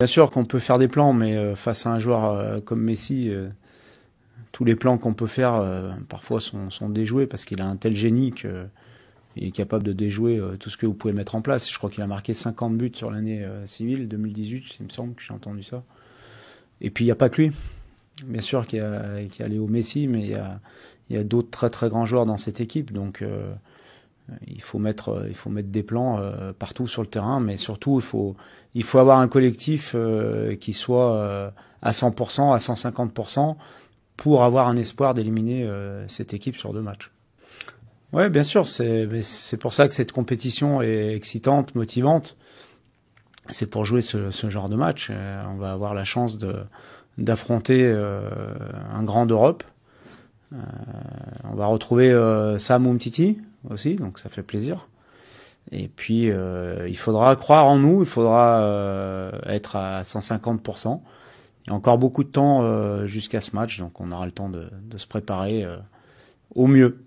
Bien sûr qu'on peut faire des plans, mais euh, face à un joueur euh, comme Messi, euh, tous les plans qu'on peut faire parfois sont, sont déjoués parce qu'il a un tel génie qu'il est capable de déjouer tout ce que vous pouvez mettre en place. Je crois qu'il a marqué 50 buts sur l'année civile 2018, il me semble que j'ai entendu ça. Et puis il n'y a pas que lui. Bien sûr qu'il y a, au Messi, mais il y a, a d'autres très très grands joueurs dans cette équipe. Donc il faut mettre, il faut mettre des plans euh, partout sur le terrain, mais surtout il faut, il faut avoir un collectif euh, qui soit euh, à 100%, à 150% pour avoir un espoir d'éliminer cette équipe sur deux matchs. Ouais, bien sûr, c'est pour ça que cette compétition est excitante, motivante. C'est pour jouer ce, ce, genre de match. On va avoir la chance d'affronter un grand d'Europe. on va retrouver Sam Umtiti, aussi, donc ça fait plaisir. Et puis, euh, il faudra croire en nous, il faudra euh, être à 150%. Il y a encore beaucoup de temps euh, jusqu'à ce match, donc on aura le temps de se préparer au mieux.